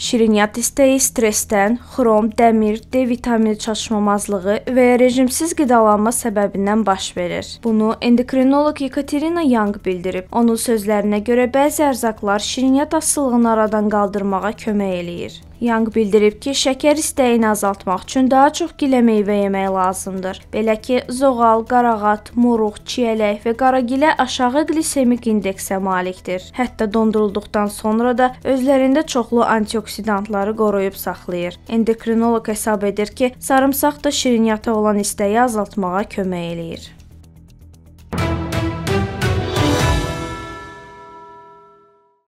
Şirniyyat istəyi, stressdən, xrom, dəmir, D vitamini çatışmamazlığı və ya rejimsiz qidalanma səbəbindən baş verir. Bunu endokrinoloq Yekaterina Yang bildirib. Onun sözlərinə görə bəzi ərzaqlar şirniyyat asılılığını aradan qaldırmağa kömək eləyir. Yang bildirib ki, şəkər istəyini azaltmaq üçün daha çox gilə meyvə yemək lazımdır. Belə ki, zoğal, qarağat, moruq, çiyələk və qaragilə aşağı qlisemik indeksə malikdir. Hətta dondurulduqdan sonra da özlərində çoxlu antioksidantları qoruyub saxlayır. Endokrinoloq hesab edir ki, sarımsaq da şirniyyata olan istəyi azaltmağa kömək eləyir.